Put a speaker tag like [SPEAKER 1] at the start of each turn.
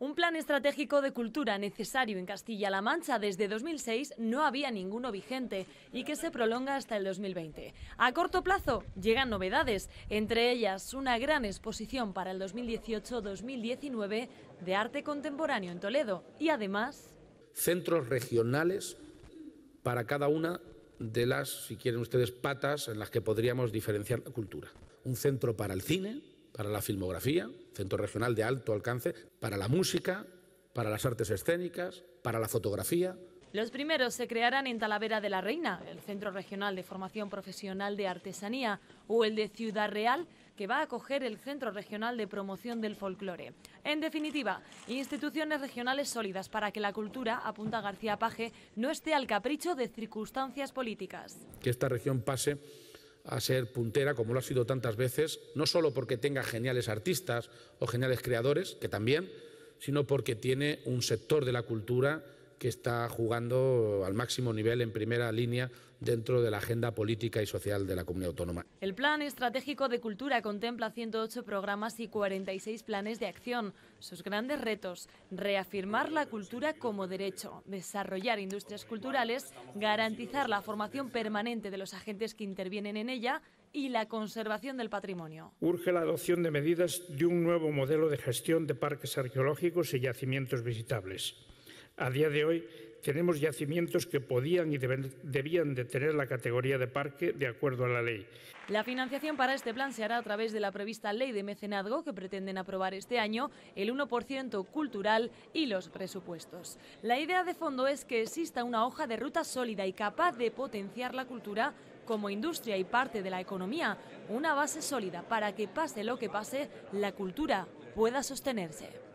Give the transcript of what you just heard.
[SPEAKER 1] Un plan estratégico de cultura necesario en Castilla-La Mancha desde 2006 no había ninguno vigente y que se prolonga hasta el 2020. A corto plazo llegan novedades, entre ellas una gran exposición para el 2018-2019 de arte contemporáneo en Toledo y además
[SPEAKER 2] centros regionales para cada una de las, si quieren ustedes, patas en las que podríamos diferenciar la cultura. Un centro para el cine, para la filmografía, Centro Regional de Alto Alcance, para la música, para las artes escénicas, para la fotografía.
[SPEAKER 1] Los primeros se crearán en Talavera de la Reina, el Centro Regional de Formación Profesional de Artesanía, o el de Ciudad Real, que va a acoger el Centro Regional de Promoción del Folclore. En definitiva, instituciones regionales sólidas para que la cultura, apunta García Paje, no esté al capricho de circunstancias políticas.
[SPEAKER 2] Que esta región pase a ser puntera, como lo ha sido tantas veces, no solo porque tenga geniales artistas o geniales creadores, que también, sino porque tiene un sector de la cultura que está jugando al máximo nivel en primera línea dentro de la agenda política y social de la comunidad autónoma.
[SPEAKER 1] El Plan Estratégico de Cultura contempla 108 programas y 46 planes de acción. Sus grandes retos, reafirmar la cultura como derecho, desarrollar industrias culturales, garantizar la formación permanente de los agentes que intervienen en ella, y la conservación del patrimonio.
[SPEAKER 3] Urge la adopción de medidas de un nuevo modelo de gestión de parques arqueológicos y yacimientos visitables a día de hoy tenemos yacimientos que podían y debían de tener la categoría de parque de acuerdo a la ley.
[SPEAKER 1] La financiación para este plan se hará a través de la prevista ley de mecenazgo que pretenden aprobar este año, el 1% cultural y los presupuestos. La idea de fondo es que exista una hoja de ruta sólida y capaz de potenciar la cultura como industria y parte de la economía, una base sólida para que pase lo que pase, la cultura pueda sostenerse.